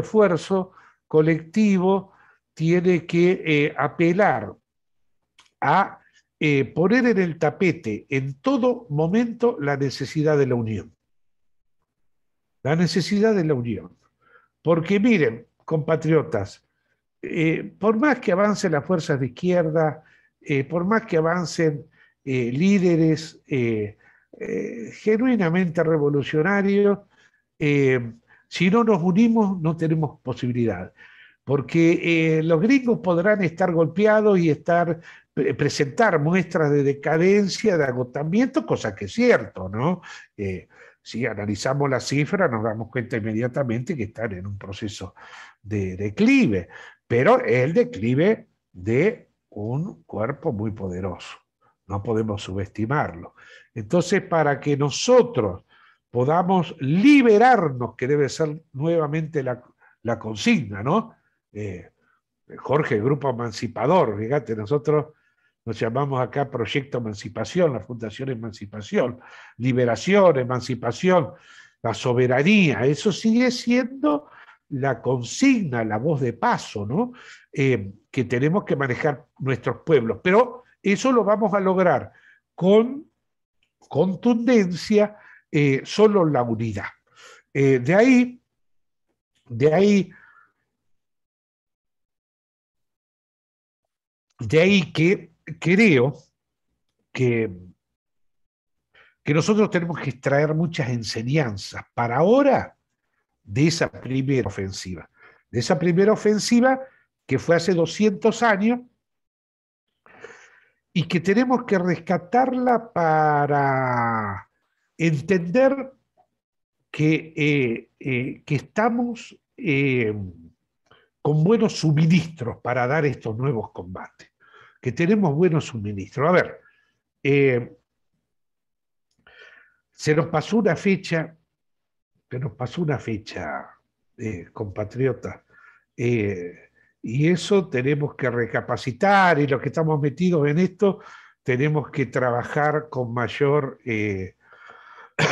esfuerzo colectivo tiene que eh, apelar a eh, poner en el tapete en todo momento la necesidad de la unión. La necesidad de la unión. Porque miren, compatriotas, eh, por más que avancen las fuerzas de izquierda, por más que avancen líderes genuinamente revolucionarios, si no nos unimos, no tenemos posibilidad, porque eh, los gringos podrán estar golpeados y estar eh, presentar muestras de decadencia, de agotamiento, cosa que es cierto, ¿no? Eh, si analizamos la cifra nos damos cuenta inmediatamente que están en un proceso de declive, pero es el declive de un cuerpo muy poderoso, no podemos subestimarlo. Entonces, para que nosotros podamos liberarnos, que debe ser nuevamente la, consigna, ¿no? Eh, Jorge, Grupo Emancipador, fíjate, nosotros nos llamamos acá Proyecto Emancipación, la Fundación Emancipación, Liberación, Emancipación, la soberanía, eso sigue siendo la consigna, la voz de paso, ¿no? Eh, que tenemos que manejar nuestros pueblos, pero eso lo vamos a lograr con contundencia, eh, solo la unidad. Eh, de ahí, de ahí, de ahí que creo que, que nosotros tenemos que extraer muchas enseñanzas para ahora de esa primera ofensiva, de esa primera ofensiva que fue hace 200 años y que tenemos que rescatarla para entender que, eh, eh, que estamos eh, con buenos suministros para dar estos nuevos combates, que tenemos buenos suministros. A ver, se nos pasó una fecha, se nos pasó una fecha, compatriota, y eso tenemos que recapacitar y los que estamos metidos en esto tenemos que trabajar con mayor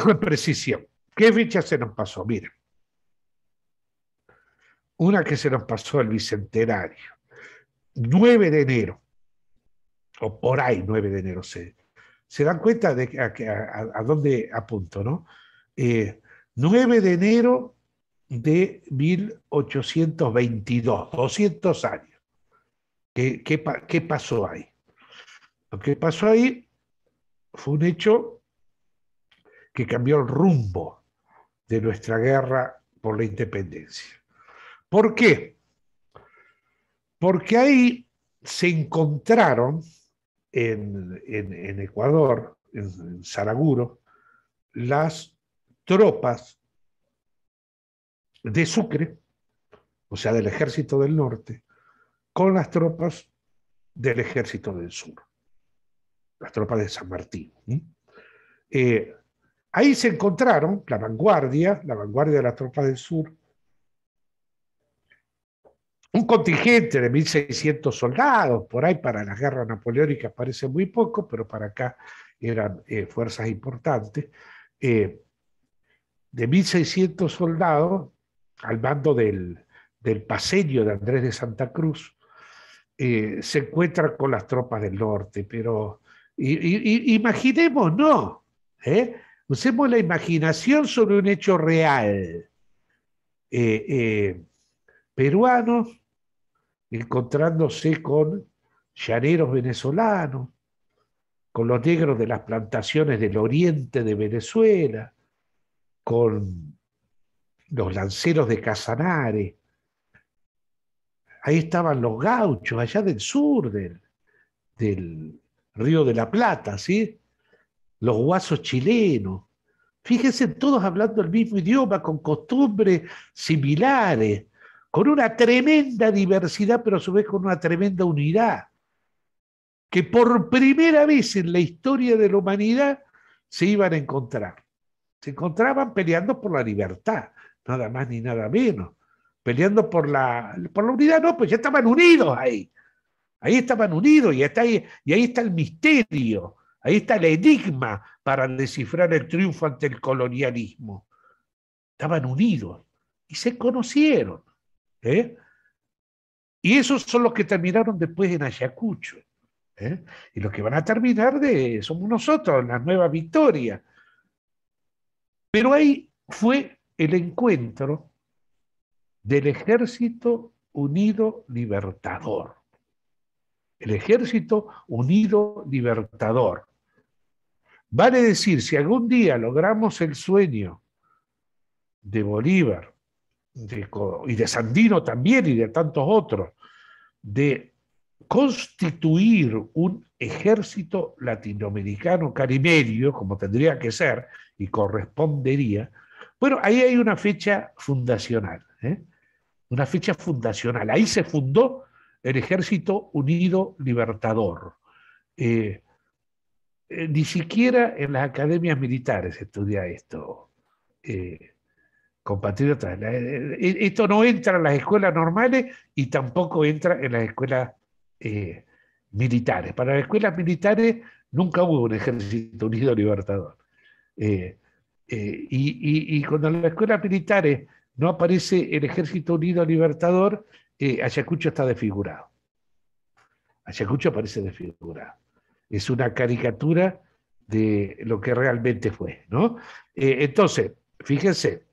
con precisión. ¿Qué fecha se nos pasó? Mira, una que se nos pasó el Bicentenario, 9 de enero, o por ahí 9 de enero, se, dan cuenta de a, a, dónde apunto, ¿no? 9 eh, de enero de 1822, 200 años. qué, qué pasó ahí? Lo que pasó ahí fue un hecho que cambió el rumbo de nuestra guerra por la independencia. ¿Por qué? Porque ahí se encontraron en, Ecuador, en, Zaraguro, Saraguro, las tropas de Sucre, o sea, del ejército del norte, con las tropas del ejército del sur, las tropas de San Martín. Ahí se encontraron la vanguardia, la vanguardia de las tropas del sur, un contingente de 1.600 soldados, por ahí para las guerras napoleónicas parece muy poco, pero para acá eran eh, fuerzas importantes, eh, de 1.600 soldados al mando del, paseño de Andrés de Santa Cruz, eh, se encuentran con las tropas del norte, pero imaginemos, no, ¿eh? Usemos la imaginación sobre un hecho real. Eh, eh, peruanos encontrándose con llaneros venezolanos, con los negros de las plantaciones del oriente de Venezuela, con los lanceros de Casanare. Ahí estaban los gauchos, allá del sur del, del Río de la Plata, ¿sí? los guasos chilenos, Fíjense todos hablando el mismo idioma, con costumbres similares, con una tremenda diversidad, pero a su vez con una tremenda unidad, que por primera vez en la historia de la humanidad se iban a encontrar. Se encontraban peleando por la libertad, nada más ni nada menos. Peleando por la, por la unidad, no, pues ya estaban unidos ahí. Ahí estaban unidos y, está y ahí está el misterio Ahí está el enigma para descifrar el triunfo ante el colonialismo. Estaban unidos y se conocieron. ¿eh? Y esos son los que terminaron después en Ayacucho. ¿eh? Y los que van a terminar de, somos nosotros, la nueva victoria. Pero ahí fue el encuentro del Ejército Unido Libertador. El Ejército Unido Libertador, Vale decir, si algún día logramos el sueño de Bolívar y de Sandino también y de tantos otros, de constituir un ejército latinoamericano caribeño, como tendría que ser y correspondería, bueno, ahí hay una fecha fundacional, ¿eh? una fecha fundacional. Ahí se fundó el Ejército Unido Libertador. Eh, eh, ni siquiera en las academias militares estudia esto, eh, compatriotas. Eh, esto no entra en las escuelas normales y tampoco entra en las escuelas militares. Para las escuelas militares nunca hubo un ejército unido libertador. Y, y, cuando en las escuelas militares no aparece el ejército unido libertador, Ayacucho está desfigurado. Ayacucho aparece desfigurado es una caricatura de lo que realmente fue. ¿no? Eh, entonces, fíjense,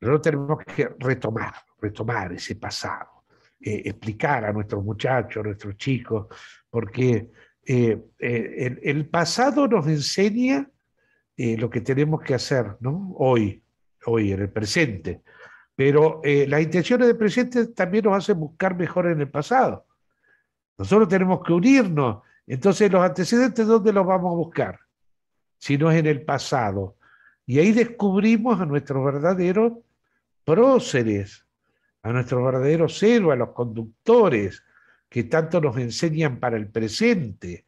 nosotros tenemos que retomar, retomar ese pasado, eh, explicar a nuestros muchachos, a nuestros chicos, porque eh, el, el, pasado nos enseña lo que tenemos que hacer ¿no? hoy, hoy, en el presente. Pero las intenciones del presente también nos hacen buscar mejor en el pasado. Nosotros tenemos que unirnos entonces, los antecedentes, ¿dónde los vamos a buscar? Si no es en el pasado. Y ahí descubrimos a nuestros verdaderos próceres, a nuestros verdaderos héroes, a los conductores que tanto nos enseñan para el presente,